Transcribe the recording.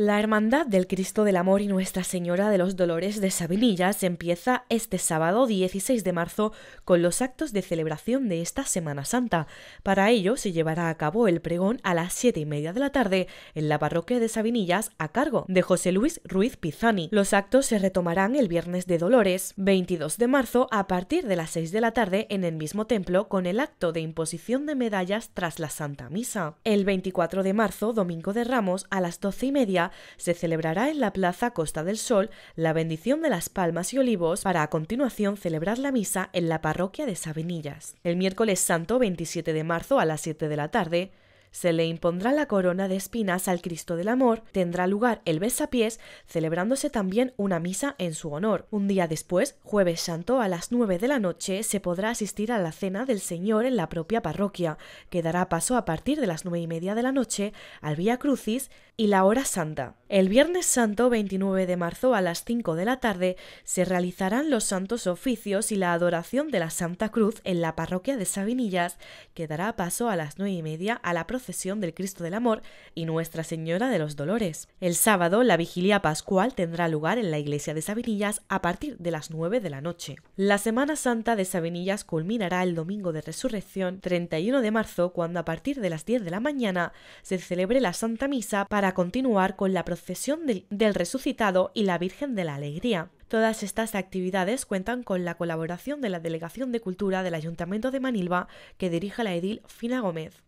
La Hermandad del Cristo del Amor y Nuestra Señora de los Dolores de Sabinillas empieza este sábado 16 de marzo con los actos de celebración de esta Semana Santa. Para ello se llevará a cabo el pregón a las 7 y media de la tarde en la parroquia de Sabinillas a cargo de José Luis Ruiz Pizani. Los actos se retomarán el viernes de Dolores, 22 de marzo, a partir de las 6 de la tarde en el mismo templo con el acto de imposición de medallas tras la Santa Misa. El 24 de marzo, domingo de Ramos, a las 12 y media, se celebrará en la Plaza Costa del Sol la bendición de las palmas y olivos para a continuación celebrar la misa en la parroquia de Sabinillas. El miércoles santo 27 de marzo a las 7 de la tarde, se le impondrá la corona de espinas al Cristo del Amor, tendrá lugar el besapiés, celebrándose también una misa en su honor. Un día después, jueves santo a las 9 de la noche, se podrá asistir a la cena del Señor en la propia parroquia, que dará paso a partir de las nueve y media de la noche al Vía Crucis y la Hora Santa. El viernes santo 29 de marzo a las 5 de la tarde se realizarán los santos oficios y la adoración de la Santa Cruz en la parroquia de Sabinillas, que dará paso a las nueve y media a la procesión del Cristo del Amor y Nuestra Señora de los Dolores. El sábado, la vigilia pascual tendrá lugar en la iglesia de Sabinillas a partir de las 9 de la noche. La Semana Santa de Sabinillas culminará el domingo de Resurrección, 31 de marzo, cuando a partir de las 10 de la mañana se celebre la Santa Misa para continuar con la procesión del, del Resucitado y la Virgen de la Alegría. Todas estas actividades cuentan con la colaboración de la Delegación de Cultura del Ayuntamiento de Manilva, que dirige la edil Fina Gómez.